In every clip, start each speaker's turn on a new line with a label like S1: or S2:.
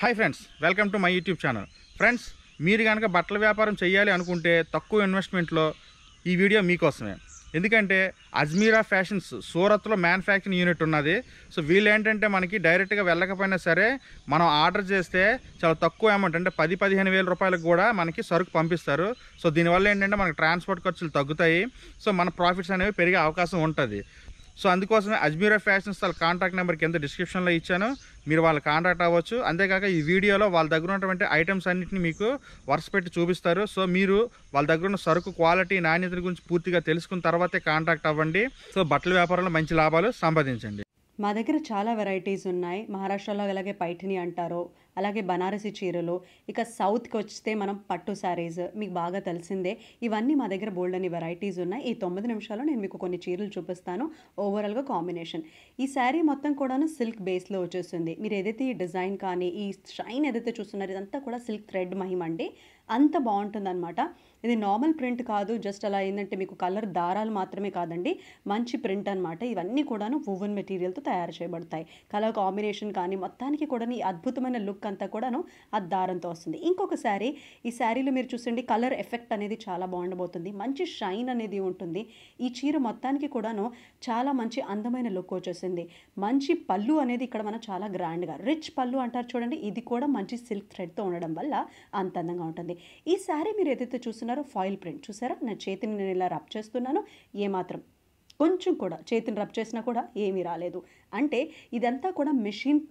S1: hi friends welcome to my YouTube channel friends మీరు కనుక బట్టల వ్యాపారం చేయాలి అనుకుంటే తక్కువ ఇన్వెస్ట్మెంట్లో ఈ వీడియో మీకోసమే ఎందుకంటే అజ్మీరా ఫ్యాషన్స్ సూరత్లో మ్యానుఫ్యాక్చరింగ్ యూనిట్ ఉన్నది సో వీళ్ళు ఏంటంటే మనకి డైరెక్ట్గా వెళ్ళకపోయినా సరే మనం ఆర్డర్ చేస్తే చాలా తక్కువ అమౌంట్ అంటే పది పదిహేను వేల రూపాయలకు కూడా మనకి సరుకు పంపిస్తారు సో దీనివల్ల ఏంటంటే మనకి ట్రాన్స్పోర్ట్ ఖర్చులు తగ్గుతాయి సో మన ప్రాఫిట్స్ అనేవి పెరిగే అవకాశం ఉంటుంది సో అందుకోసమే అజ్మీరా ఫ్యాషన్స్ వాళ్ళ కాంటాక్ట్ నెంబర్ కింద డిస్క్రిప్షన్లో ఇచ్చాను మీరు వాళ్ళు కాంటాక్ట్ అవ్వచ్చు అంతేకాక ఈ వీడియోలో వాళ్ళ దగ్గర ఉన్నటువంటి ఐటమ్స్ అన్నింటినీ మీకు వరుస పెట్టి చూపిస్తారు సో మీరు వాళ్ళ దగ్గర ఉన్న సరుకు క్వాలిటీ నాణ్యత గురించి పూర్తిగా తెలుసుకున్న తర్వాతే కాంటాక్ట్ అవ్వండి సో బట్టల వ్యాపారంలో మంచి లాభాలు సంపాదించండి మా దగ్గర చాలా వెరైటీస్ ఉన్నాయి మహారాష్ట్రలో అలాగే పైఠిని అంటారు అలాగే బనారసి చీరలు ఇక సౌత్కి వస్తే మనం పట్టు శారీస్ మీకు బాగా తెలిసిందే ఇవన్నీ మా దగ్గర బోల్డ్ అని వెరైటీస్ ఉన్నాయి ఈ తొమ్మిది నిమిషాల్లో నేను మీకు కొన్ని చీరలు చూపిస్తాను ఓవరాల్గా కాంబినేషన్ ఈ శారీ మొత్తం కూడాను సిల్క్ బేస్లో వచ్చేస్తుంది మీరు ఏదైతే ఈ డిజైన్ కానీ ఈ షైన్ ఏదైతే చూస్తున్నారో ఇదంతా కూడా సిల్క్ థ్రెడ్ మహిమ అండి అంత బాగుంటుందన్నమాట ఇది నార్మల్ ప్రింట్ కాదు జస్ట్ అలా ఏంటంటే మీకు కలర్ దారాలు మాత్రమే కాదండి మంచి ప్రింట్ అనమాట ఇవన్నీ కూడాను వువెన్ మెటీరియల్తో తయారు చేయబడతాయి కలర్ కాంబినేషన్ కానీ మొత్తానికి కూడా ఈ అద్భుతమైన లుక్ అంతా కూడాను ఆ దారంతో వస్తుంది ఇంకొక శారీ ఈ శారీలో మీరు చూసండి కలర్ ఎఫెక్ట్ అనేది చాలా బాగుండబోతుంది మంచి షైన్ అనేది ఉంటుంది ఈ చీర మొత్తానికి కూడాను చాలా మంచి అందమైన లుక్ వచ్చేసింది మంచి పళ్ళు అనేది ఇక్కడ మనం చాలా గ్రాండ్గా రిచ్ పళ్ళు అంటారు చూడండి ఇది కూడా మంచి సిల్క్ థ్రెడ్తో ఉండడం వల్ల అంత అందంగా ఉంటుంది ఈ శారీ మీరు ఏదైతే చూసిన చేస్తున్నారు ఫాయిల్ ప్రింట్ చూసారా నా చేతిని నేను ఇలా రబ్ చేస్తున్నాను ఏమాత్రం కొంచెం కూడా చేతిని రబ్ చేసినా కూడా ఏమీ రాలేదు అంటే ఇదంతా కూడా మెషిన్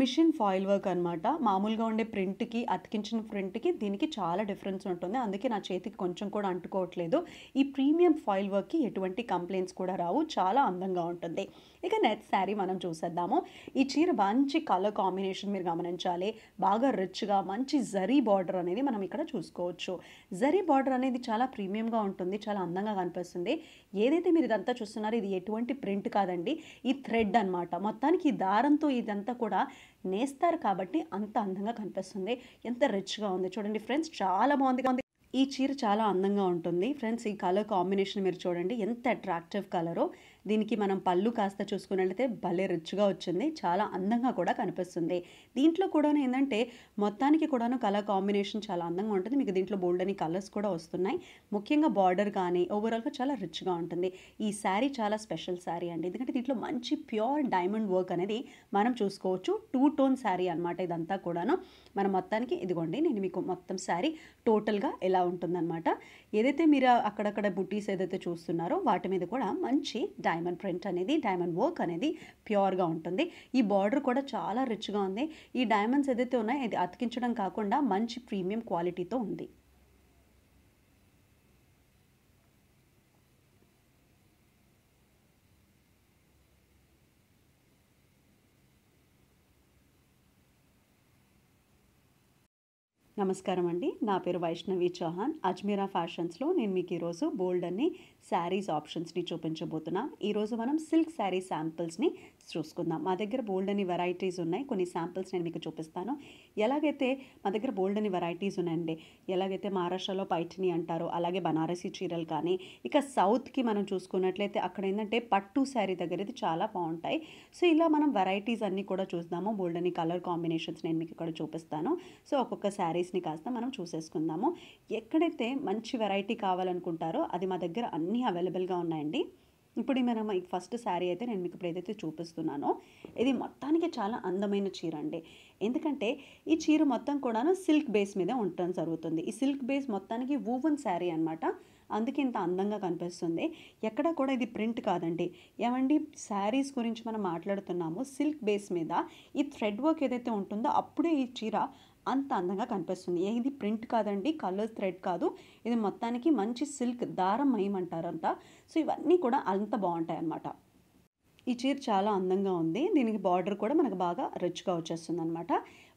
S1: మిషన్ ఫాయిల్ వర్క్ అనమాట మామూలుగా ఉండే ప్రింట్కి అతికించిన ప్రింట్కి దీనికి చాలా డిఫరెన్స్ ఉంటుంది అందుకే నా చేతికి కొంచెం కూడా అంటుకోవట్లేదు ఈ ప్రీమియం ఫాయిల్ వర్క్కి ఎటువంటి కంప్లైంట్స్ కూడా రావు చాలా అందంగా ఉంటుంది ఇక నెక్స్ట్ శారీ మనం చూసేద్దాము ఈ చీర మంచి కలర్ కాంబినేషన్ మీరు గమనించాలి బాగా రిచ్గా మంచి జరీ బార్డర్ అనేది మనం ఇక్కడ చూసుకోవచ్చు జరీ బార్డర్ అనేది చాలా ప్రీమియంగా ఉంటుంది చాలా అందంగా కనిపిస్తుంది ఏదైతే మీరు ఇదంతా చూస్తున్నారో ఇది ఎటువంటి ప్రింట్ కాదండి ఈ థ్రెడ్ అనమాట మొత్తానికి ఈ దారంతో ఇదంతా కూడా నేస్తారు కాబట్టి అంత అందంగా కనిపిస్తుంది ఎంత రిచ్గా ఉంది చూడండి ఫ్రెండ్స్ చాలా బాగుంది ఈ చీర చాలా అందంగా ఉంటుంది ఫ్రెండ్స్ ఈ కలర్ కాంబినేషన్ మీరు చూడండి ఎంత అట్రాక్టివ్ కలరో దీనికి మనం పళ్ళు కాస్త చూసుకున్నట్లయితే భలే రిచ్గా వచ్చింది చాలా అందంగా కూడా కనిపిస్తుంది దీంట్లో కూడా ఏంటంటే మొత్తానికి కూడాను కలర్ కాంబినేషన్ చాలా అందంగా ఉంటుంది మీకు దీంట్లో బోల్డ్ అని కలర్స్ కూడా వస్తున్నాయి ముఖ్యంగా బార్డర్ కానీ ఓవరాల్గా చాలా రిచ్గా ఉంటుంది ఈ శారీ చాలా స్పెషల్ శారీ అండి ఎందుకంటే దీంట్లో మంచి ప్యూర్ డైమండ్ వర్క్ అనేది మనం చూసుకోవచ్చు టూ టోన్ శారీ అనమాట ఇదంతా కూడాను మనం మొత్తానికి ఇదిగోండి నేను మీకు మొత్తం శారీ టోటల్గా ఎలా ఇలా ఉంటుందన్నమాట ఏదైతే మీరు అక్కడక్కడ బుటీస్ ఏదైతే చూస్తున్నారో వాటి మీద కూడా మంచి డైమండ్ ప్రింట్ అనేది డైమండ్ వర్క్ అనేది ప్యూర్గా ఉంటుంది ఈ బార్డర్ కూడా చాలా రిచ్గా ఉంది ఈ డైమండ్స్ ఏదైతే ఉన్నాయో ఇది అతికించడం కాకుండా మంచి ప్రీమియం క్వాలిటీతో ఉంది నమస్కారం అండి నా పేరు వైష్ణవి చౌహాన్ అజ్మీరా ఫ్యాషన్స్లో నేను మీకు ఈరోజు బోల్డ్ అన్ని శారీస్ ఆప్షన్స్ని చూపించబోతున్నాను ఈరోజు మనం సిల్క్ శారీ శాంపిల్స్ని చూసుకుందాం మా దగ్గర బోల్డ్ అని వెరైటీస్ ఉన్నాయి కొన్ని శాంపిల్స్ నేను మీకు చూపిస్తాను ఎలాగైతే మా దగ్గర బోల్డ్ అని వెరైటీస్ ఉన్నాయండి ఎలాగైతే మహారాష్ట్రలో పైటిని అంటారో అలాగే బనారసి చీరలు కానీ ఇక సౌత్కి మనం చూసుకున్నట్లయితే అక్కడ ఏంటంటే పట్టు శారీ దగ్గర అయితే చాలా బాగుంటాయి సో ఇలా మనం వెరైటీస్ అన్నీ కూడా చూద్దాము బోల్డ్ అని కలర్ కాంబినేషన్స్ నేను మీకు ఇక్కడ చూపిస్తాను సో ఒక్కొక్క శారీస్ని కాస్త మనం చూసేసుకుందాము ఎక్కడైతే మంచి వెరైటీ కావాలనుకుంటారో అది మా దగ్గర అన్నీ అవైలబుల్గా ఉన్నాయండి ఇప్పుడు మనం ఈ ఫస్ట్ శారీ అయితే నేను మీకు ఇప్పుడు ఏదైతే చూపిస్తున్నానో ఇది మొత్తానికి చాలా అందమైన చీర అండి ఎందుకంటే ఈ చీర మొత్తం కూడాను సిల్క్ బేస్ మీద ఉండటం జరుగుతుంది ఈ సిల్క్ బేస్ మొత్తానికి ఓవెన్ శారీ అనమాట అందుకే ఇంత అందంగా కనిపిస్తుంది ఎక్కడా కూడా ఇది ప్రింట్ కాదండి ఏమండి శారీస్ గురించి మనం మాట్లాడుతున్నాము సిల్క్ బేస్ మీద ఈ థ్రెడ్ వర్క్ ఏదైతే ఉంటుందో అప్పుడే ఈ చీర అంత అందంగా కనిపిస్తుంది ఇది ప్రింట్ కాదండి కలర్ థ్రెడ్ కాదు ఇది మొత్తానికి మంచి సిల్క్ దారం మయమంటారంట సో ఇవన్నీ కూడా అంత బాగుంటాయి అన్నమాట ఈ చీర చాలా అందంగా ఉంది దీనికి బార్డర్ కూడా మనకు బాగా రిచ్గా వచ్చేస్తుంది అనమాట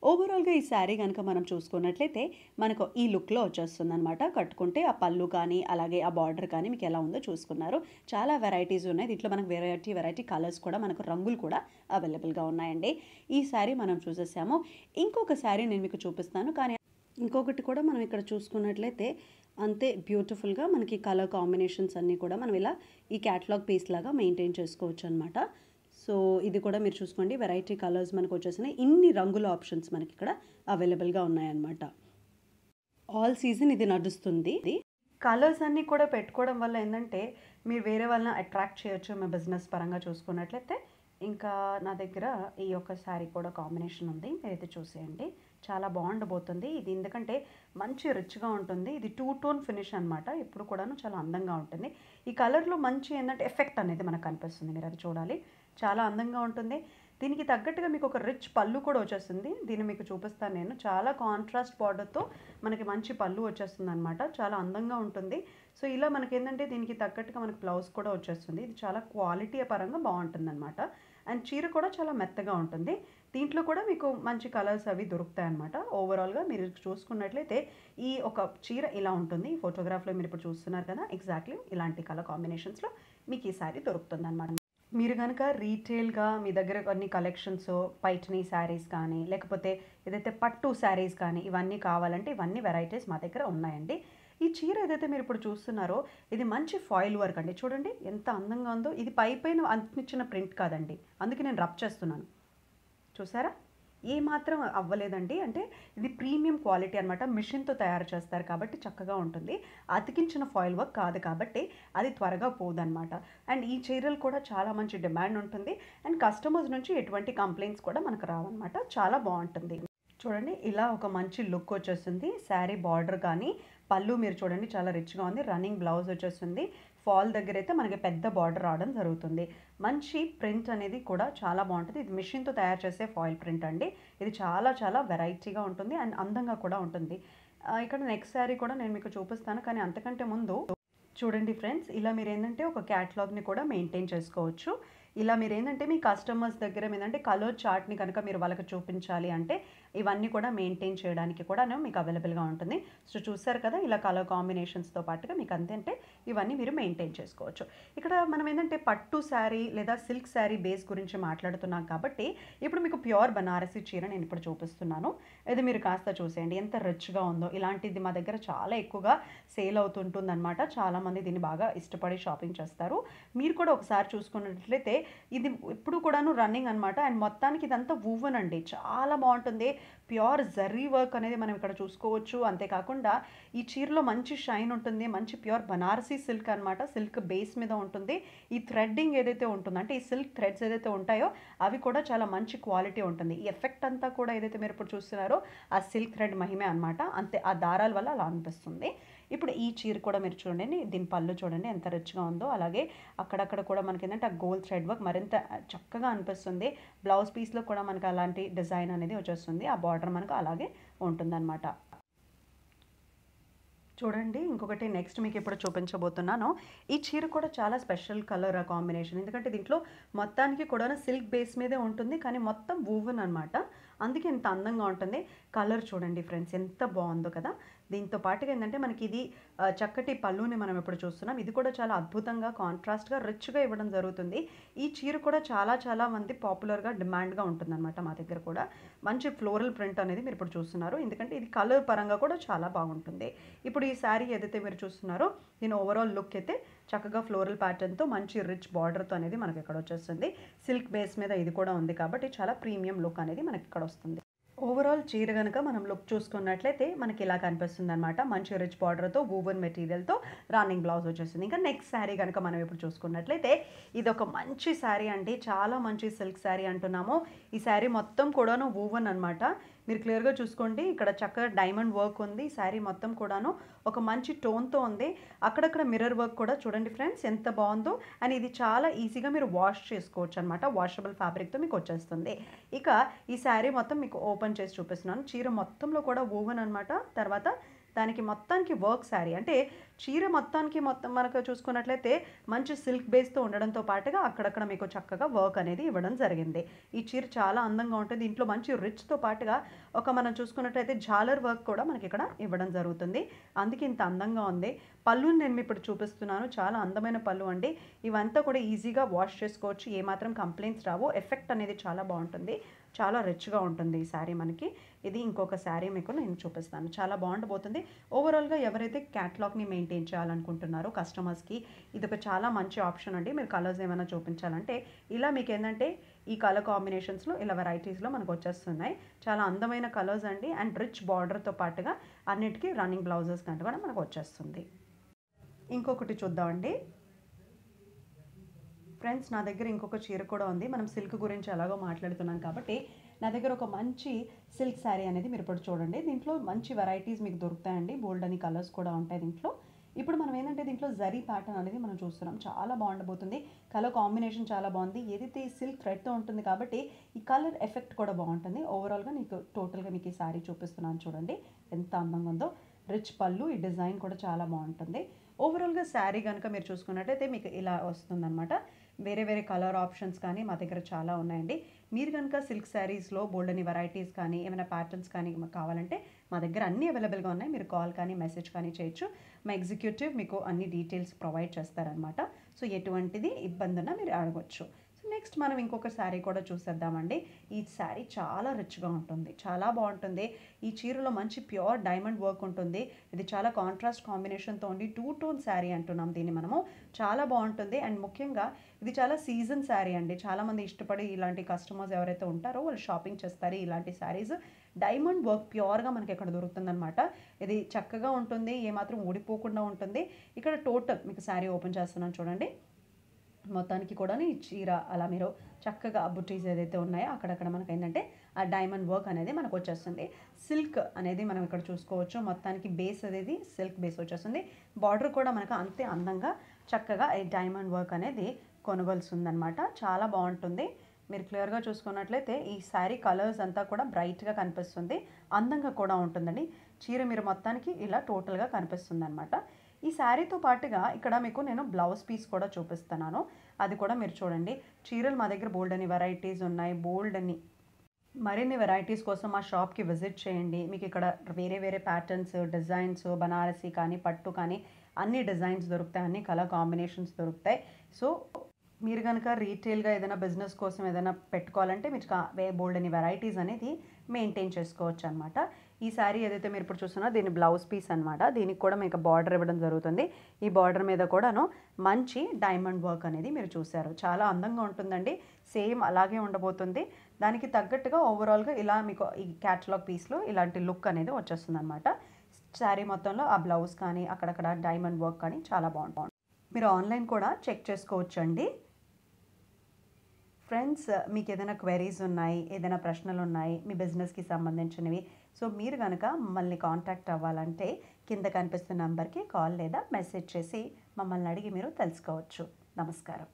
S1: ఓవరాల్గా ఈ శారీ కనుక మనం చూసుకున్నట్లయితే మనకు ఈ లుక్లో వచ్చేస్తుంది అనమాట కట్టుకుంటే ఆ పళ్ళు కానీ అలాగే ఆ బార్డర్ కానీ మీకు ఎలా ఉందో చూసుకున్నారు చాలా వెరైటీస్ ఉన్నాయి దీంట్లో మనకు వెరైటీ వెరైటీ కలర్స్ కూడా మనకు రంగులు కూడా అవైలబుల్గా ఉన్నాయండి ఈ శారీ మనం చూసేసాము ఇంకొక శారీ నేను మీకు చూపిస్తాను కానీ ఇంకొకటి కూడా మనం ఇక్కడ చూసుకున్నట్లయితే అంతే బ్యూటిఫుల్గా మనకి కలర్ కాంబినేషన్స్ అన్నీ కూడా మనం ఇలా ఈ క్యాటలాగ్ పీస్ లాగా మెయింటైన్ చేసుకోవచ్చు అనమాట సో ఇది కూడా మీరు చూసుకోండి వెరైటీ కలర్స్ మనకు వచ్చేసినాయి ఇన్ని రంగుల ఆప్షన్స్ మనకి ఇక్కడ అవైలబుల్గా ఉన్నాయన్నమాట ఆల్ సీజన్ ఇది నడుస్తుంది కలర్స్ అన్నీ కూడా పెట్టుకోవడం వల్ల ఏంటంటే మీరు వేరే వాళ్ళని అట్రాక్ట్ చేయొచ్చు మీ బిజినెస్ పరంగా చూసుకున్నట్లయితే ఇంకా నా దగ్గర ఈ యొక్క శారీ కూడా కాంబినేషన్ ఉంది మీరైతే చూసేయండి చాలా బాగుండబోతుంది ఇది ఎందుకంటే మంచి రిచ్గా ఉంటుంది ఇది టూ టోన్ ఫినిష్ అనమాట ఇప్పుడు కూడాను చాలా అందంగా ఉంటుంది ఈ కలర్లో మంచి ఏంటంటే ఎఫెక్ట్ అనేది మనకు కనిపిస్తుంది మీరు అది చూడాలి చాలా అందంగా ఉంటుంది దీనికి తగ్గట్టుగా మీకు ఒక రిచ్ పళ్ళు కూడా వచ్చేస్తుంది దీన్ని మీకు చూపిస్తాను నేను చాలా కాంట్రాస్ట్ బార్డర్తో మనకి మంచి పళ్ళు వచ్చేస్తుంది అనమాట చాలా అందంగా ఉంటుంది సో ఇలా మనకి ఏంటంటే దీనికి తగ్గట్టుగా మనకి బ్లౌజ్ కూడా వచ్చేస్తుంది ఇది చాలా క్వాలిటీ పరంగా బాగుంటుంది అనమాట అండ్ చీర కూడా చాలా మెత్తగా ఉంటుంది దీంట్లో కూడా మీకు మంచి కలర్స్ అవి దొరుకుతాయి అనమాట ఓవరాల్గా మీరు చూసుకున్నట్లయితే ఈ ఒక చీర ఇలా ఉంటుంది ఫోటోగ్రాఫ్లో మీరు ఇప్పుడు చూస్తున్నారు కదా ఎగ్జాక్ట్లీ ఇలాంటి కలర్ కాంబినేషన్స్లో మీకు ఈ శారీ దొరుకుతుంది అనమాట మీరు కనుక రీటైల్గా మీ దగ్గర కొన్ని కలెక్షన్స్ పైట్నీ శారీస్ కానీ లేకపోతే ఏదైతే పట్టు శారీస్ కానీ ఇవన్నీ కావాలంటే ఇవన్నీ వెరైటీస్ మా దగ్గర ఉన్నాయండి ఈ చీర ఏదైతే మీరు ఇప్పుడు చూస్తున్నారో ఇది మంచి ఫాయిల్ వర్క్ అండి చూడండి ఎంత అందంగా ఉందో ఇది పై పైన ప్రింట్ కాదండి అందుకే నేను రబ్ చేస్తున్నాను చూసారా ఏమాత్రం అవ్వలేదండి అంటే ఇది ప్రీమియం క్వాలిటీ అనమాట మిషన్తో తయారు చేస్తారు కాబట్టి చక్కగా ఉంటుంది అతికించిన ఫాయిల్ వర్క్ కాదు కాబట్టి అది త్వరగా పోదనమాట అండ్ ఈ చీరలు కూడా చాలా మంచి డిమాండ్ ఉంటుంది అండ్ కస్టమర్స్ నుంచి ఎటువంటి కంప్లైంట్స్ కూడా మనకు రావన్నమాట చాలా బాగుంటుంది చూడండి ఇలా ఒక మంచి లుక్ వచ్చేస్తుంది శారీ బార్డర్ కానీ పళ్ళు మీరు చూడండి చాలా రిచ్గా ఉంది రన్నింగ్ బ్లౌజ్ వచ్చేస్తుంది ఫాల్ దగ్గర అయితే మనకి పెద్ద బార్డర్ రావడం జరుగుతుంది మంచి ప్రింట్ అనేది కూడా చాలా బాగుంటుంది ఇది మిషన్తో తయారు చేసే ఫాయిల్ ప్రింట్ అండి ఇది చాలా చాలా వెరైటీగా ఉంటుంది అండ్ అందంగా కూడా ఉంటుంది ఇక్కడ నెక్స్ట్ శారీ కూడా నేను మీకు చూపిస్తాను కానీ అంతకంటే ముందు చూడండి ఫ్రెండ్స్ ఇలా మీరు ఏంటంటే ఒక క్యాటలాగ్ని కూడా మెయింటైన్ చేసుకోవచ్చు ఇలా మీరు ఏంటంటే మీ కస్టమర్స్ దగ్గర ఏంటంటే కలర్ చార్ట్ని కనుక మీరు వాళ్ళకి చూపించాలి అంటే ఇవన్నీ కూడా మెయింటైన్ చేయడానికి కూడా మీకు అవైలబుల్గా ఉంటుంది సో చూసారు కదా ఇలా కలర్ కాంబినేషన్స్తో పాటుగా మీకు అంతే ఇవన్నీ మీరు మెయింటైన్ చేసుకోవచ్చు ఇక్కడ మనం ఏంటంటే పట్టు శారీ లేదా సిల్క్ శారీ బేస్ గురించి మాట్లాడుతున్నాం కాబట్టి ఇప్పుడు మీకు ప్యూర్ బనారసి చీర నేను ఇప్పుడు చూపిస్తున్నాను ఇది మీరు కాస్త చూసేయండి ఎంత రిచ్గా ఉందో ఇలాంటిది మా దగ్గర చాలా ఎక్కువగా సేల్ అవుతుంటుంది అనమాట చాలామంది దీన్ని బాగా ఇష్టపడి షాపింగ్ చేస్తారు మీరు కూడా ఒకసారి చూసుకున్నట్లయితే ఇది ఇప్పుడు కూడాను రన్నింగ్ అనమాట అండ్ మొత్తానికి ఇదంతా వువన్ అండి చాలా బాగుంటుంది ప్యూర్ జర్రీ వర్క్ అనేది మనం ఇక్కడ చూసుకోవచ్చు అంతేకాకుండా ఈ చీరలో మంచి షైన్ ఉంటుంది మంచి ప్యూర్ బనారసీ సిల్క్ అనమాట సిల్క్ బేస్ మీద ఉంటుంది ఈ థ్రెడ్డింగ్ ఏదైతే ఉంటుందో అంటే ఈ సిల్క్ థ్రెడ్స్ ఏదైతే ఉంటాయో అవి కూడా చాలా మంచి క్వాలిటీ ఉంటుంది ఈ ఎఫెక్ట్ అంతా కూడా ఏదైతే మీరు ఇప్పుడు చూస్తున్నారో ఆ సిల్క్ థ్రెడ్ మహిమే అనమాట అంతే ఆ దారాల వల్ల అలా అనిపిస్తుంది ఇప్పుడు ఈ చీర కూడా మీరు చూడండి దీని పళ్ళు చూడండి ఎంత రిచ్గా ఉందో అలాగే అక్కడక్కడ కూడా మనకి ఏంటంటే ఆ గోల్డ్ థ్రెడ్ వర్క్ మరింత చక్కగా అనిపిస్తుంది బ్లౌజ్ పీస్లో కూడా మనకి అలాంటి డిజైన్ అనేది వచ్చేస్తుంది ఆ బార్డర్ మనకు అలాగే ఉంటుందన్నమాట చూడండి ఇంకొకటి నెక్స్ట్ మీకు ఇప్పుడు చూపించబోతున్నాను ఈ చీర కూడా చాలా స్పెషల్ కలర్ ఆ కాంబినేషన్ ఎందుకంటే దీంట్లో మొత్తానికి కూడా సిల్క్ బేస్ మీదే ఉంటుంది కానీ మొత్తం వూవన్ అనమాట అందుకే ఇంత అందంగా ఉంటుంది కలర్ చూడండి ఫ్రెండ్స్ ఎంత బాగుందో కదా దీంతో పాటుగా ఏంటంటే మనకి ఇది చక్కటి పళ్ళుని మనం ఇప్పుడు చూస్తున్నాం ఇది కూడా చాలా అద్భుతంగా కాంట్రాస్ట్గా రిచ్గా ఇవ్వడం జరుగుతుంది ఈ చీర కూడా చాలా చాలా మంది పాపులర్గా డిమాండ్గా ఉంటుందన్నమాట మా దగ్గర కూడా మంచి ఫ్లోరల్ ప్రింట్ అనేది మీరు ఇప్పుడు చూస్తున్నారు ఎందుకంటే ఇది కలర్ పరంగా కూడా చాలా బాగుంటుంది ఇప్పుడు ఈ శారీ ఏదైతే మీరు చూస్తున్నారో దీని ఓవరాల్ లుక్ అయితే చక్కగా ఫ్లోరల్ ప్యాటర్న్తో మంచి రిచ్ బార్డర్తో అనేది మనకి ఇక్కడ వచ్చేస్తుంది సిల్క్ బేస్ మీద ఇది కూడా ఉంది కాబట్టి చాలా ప్రీమియం లుక్ అనేది మనకి ఇక్కడ వస్తుంది ఓవరాల్ చీర కనుక మనం లుక్ చూసుకున్నట్లయితే మనకి ఇలా కనిపిస్తుంది అనమాట మంచి రిచ్ బార్డర్తో వూవన్ మెటీరియల్తో రన్నింగ్ బ్లౌజ్ వచ్చేసింది ఇంకా నెక్స్ట్ శారీ కనుక మనం ఇప్పుడు చూసుకున్నట్లయితే ఇది ఒక మంచి శారీ అండి చాలా మంచి సిల్క్ శారీ అంటున్నాము ఈ శారీ మొత్తం కూడాను ఊవన్ అనమాట మీరు క్లియర్గా చూసుకోండి ఇక్కడ చక్కగా డైమండ్ వర్క్ ఉంది శారీ మొత్తం కూడాను ఒక మంచి టోన్తో ఉంది అక్కడక్కడ మిర్రర్ వర్క్ కూడా చూడండి ఫ్రెండ్స్ ఎంత బాగుందో అండ్ ఇది చాలా ఈజీగా మీరు వాష్ చేసుకోవచ్చు అనమాట వాషబుల్ ఫ్యాబ్రిక్తో మీకు వచ్చేస్తుంది ఇక ఈ శారీ మొత్తం మీకు ఓపెన్ చేసి చూపిస్తున్నాను చీర మొత్తంలో కూడా ఓవెన్ అనమాట తర్వాత దానికి మొత్తానికి వర్క్ శారీ అంటే చీర మొత్తానికి మొత్తం మనకు చూసుకున్నట్లయితే మంచి సిల్క్ బేస్తో ఉండడంతో పాటుగా అక్కడక్కడ మీకు చక్కగా వర్క్ అనేది ఇవ్వడం జరిగింది ఈ చీర చాలా అందంగా ఉంటుంది దీంట్లో మంచి రిచ్తో పాటుగా ఒక మనం చూసుకున్నట్లయితే జాలర్ వర్క్ కూడా మనకి ఇక్కడ ఇవ్వడం జరుగుతుంది అందుకే ఇంత అందంగా ఉంది పళ్ళుని నేను ఇప్పుడు చూపిస్తున్నాను చాలా అందమైన పళ్ళు అండి ఇవంతా కూడా ఈజీగా వాష్ చేసుకోవచ్చు ఏమాత్రం కంప్లైంట్స్ రావు ఎఫెక్ట్ అనేది చాలా బాగుంటుంది చాలా రిచ్గా ఉంటుంది ఈ శారీ మనకి ఇది ఇంకొక శారీ మీకు నేను చూపిస్తాను చాలా బాగుండబోతుంది ఓవరాల్గా ఎవరైతే క్యాట్లాగ్ని మెయింటైన్ చేయాలనుకుంటున్నారో కస్టమర్స్కి ఇది ఒక చాలా మంచి ఆప్షన్ అండి మీరు కలర్స్ ఏమైనా చూపించాలంటే ఇలా మీకు ఏంటంటే ఈ కలర్ కాంబినేషన్స్లో ఇలా వెరైటీస్లో మనకు వచ్చేస్తున్నాయి చాలా అందమైన కలర్స్ అండి అండ్ రిచ్ బార్డర్తో పాటుగా అన్నిటికీ రన్నింగ్ బ్లౌజెస్ కంటే కూడా మనకు వచ్చేస్తుంది ఇంకొకటి చూద్దామండి ఫ్రెండ్స్ నా దగ్గర ఇంకొక చీర కూడా ఉంది మనం సిల్క్ గురించి ఎలాగో మాట్లాడుతున్నాం కాబట్టి నా దగ్గర ఒక మంచి సిల్క్ శారీ అనేది మీరు ఇప్పుడు చూడండి దీంట్లో మంచి వెరైటీస్ మీకు దొరుకుతాయండి బోల్డ్ అని కలర్స్ కూడా ఉంటాయి దీంట్లో ఇప్పుడు మనం ఏంటంటే దీంట్లో జరీ ప్యాటర్న్ అనేది మనం చూస్తున్నాం చాలా బాగుండబోతుంది కలర్ కాంబినేషన్ చాలా బాగుంది ఏదైతే ఈ సిల్క్ థ్రెడ్తో ఉంటుంది కాబట్టి ఈ కలర్ ఎఫెక్ట్ కూడా బాగుంటుంది ఓవరాల్గా నీకు టోటల్గా మీకు ఈ శారీ చూపిస్తున్నాను చూడండి ఎంత అందంగా ఉందో రిచ్ పళ్ళు ఈ డిజైన్ కూడా చాలా బాగుంటుంది ఓవరాల్గా శారీ కనుక మీరు చూసుకున్నట్టయితే మీకు ఇలా వస్తుందన్నమాట వేరే వేరే కలర్ ఆప్షన్స్ కానీ మా దగ్గర చాలా ఉన్నాయండి మీరు కనుక సిల్క్ శారీస్లో బోల్డని వెరైటీస్ కానీ ఏమైనా ప్యాటర్న్స్ కానీ కావాలంటే మా దగ్గర అన్నీ అవైలబుల్గా ఉన్నాయి మీరు కాల్ కానీ మెసేజ్ కానీ చేయొచ్చు మా ఎగ్జిక్యూటివ్ మీకు అన్ని డీటెయిల్స్ ప్రొవైడ్ చేస్తారనమాట సో ఎటువంటిది ఇబ్బంది మీరు అడగచ్చు నెక్స్ట్ మనం ఇంకొక శారీ కూడా చూసేద్దామండి ఈ శారీ చాలా రిచ్గా ఉంటుంది చాలా బాగుంటుంది ఈ చీరలో మంచి ప్యూర్ డైమండ్ వర్క్ ఉంటుంది ఇది చాలా కాంట్రాస్ట్ కాంబినేషన్తో ఉండి టూ టోన్ శారీ అంటున్నాం దీన్ని మనము చాలా బాగుంటుంది అండ్ ముఖ్యంగా ఇది చాలా సీజన్ శారీ అండి చాలామంది ఇష్టపడి ఇలాంటి కస్టమర్స్ ఎవరైతే ఉంటారో వాళ్ళు షాపింగ్ చేస్తారు ఇలాంటి శారీస్ డైమండ్ వర్క్ ప్యూర్గా మనకి ఇక్కడ దొరుకుతుందనమాట ఇది చక్కగా ఉంటుంది ఏమాత్రం ఊడిపోకుండా ఉంటుంది ఇక్కడ టోటల్ మీకు శారీ ఓపెన్ చేస్తున్నాను చూడండి మొత్తానికి కూడా ఈ చీర అలా మీరు చక్కగా బుట్టీస్ ఏదైతే ఉన్నాయో అక్కడక్కడ మనకు ఏంటంటే ఆ డైమండ్ వర్క్ అనేది మనకు వచ్చేస్తుంది సిల్క్ అనేది మనం ఇక్కడ చూసుకోవచ్చు మొత్తానికి బేస్ అనేది సిల్క్ బేస్ వచ్చేస్తుంది బార్డర్ కూడా మనకు అంతే అందంగా చక్కగా ఈ డైమండ్ వర్క్ అనేది కొనగలుస్తుందనమాట చాలా బాగుంటుంది మీరు క్లియర్గా చూసుకున్నట్లయితే ఈ శారీ కలర్స్ అంతా కూడా బ్రైట్గా కనిపిస్తుంది అందంగా కూడా ఉంటుందండి చీర మీరు మొత్తానికి ఇలా టోటల్గా కనిపిస్తుంది అనమాట ఈ శారీతో పాటుగా ఇక్కడ మీకు నేను బ్లౌజ్ పీస్ కూడా చూపిస్తున్నాను అది కూడా మీరు చూడండి చీరలు మా దగ్గర బోల్డ్ అని వెరైటీస్ ఉన్నాయి బోల్డ్ అని మరిన్ని వెరైటీస్ కోసం మా షాప్కి విజిట్ చేయండి మీకు ఇక్కడ వేరే వేరే ప్యాటర్న్స్ డిజైన్స్ బనారసి కానీ పట్టు కానీ అన్ని డిజైన్స్ దొరుకుతాయి అన్ని కలర్ కాంబినేషన్స్ దొరుకుతాయి సో మీరు కనుక రీటైల్గా ఏదైనా బిజినెస్ కోసం ఏదైనా పెట్టుకోవాలంటే మీకు బోల్డ్ అని వెరైటీస్ అనేది మెయింటైన్ చేసుకోవచ్చు అనమాట ఈ శారీ ఏదైతే మీరు ఇప్పుడు చూస్తున్నారో దీని బ్లౌజ్ పీస్ అనమాట దీనికి కూడా మీకు బార్డర్ ఇవ్వడం జరుగుతుంది ఈ బార్డర్ మీద కూడాను మంచి డైమండ్ వర్క్ అనేది మీరు చూశారు చాలా అందంగా ఉంటుందండి సేమ్ అలాగే ఉండబోతుంది దానికి తగ్గట్టుగా ఓవరాల్గా ఇలా మీకు ఈ క్యాటలాగ్ పీస్లో ఇలాంటి లుక్ అనేది వచ్చేస్తుంది అనమాట శారీ మొత్తంలో ఆ బ్లౌజ్ కానీ అక్కడక్కడ డైమండ్ వర్క్ కానీ చాలా బాగుంటుంది మీరు ఆన్లైన్ కూడా చెక్ చేసుకోవచ్చండి ఫ్రెండ్స్ మీకు ఏదైనా క్వైరీస్ ఉన్నాయి ఏదైనా ప్రశ్నలు ఉన్నాయి మీ బిజినెస్కి సంబంధించినవి సో మీరు కనుక మమ్మల్ని కాంటాక్ట్ అవ్వాలంటే కింద కనిపిస్తున్న నంబర్కి కాల్ లేదా మెసేజ్ చేసి మమ్మల్ని అడిగి మీరు తెలుసుకోవచ్చు నమస్కారం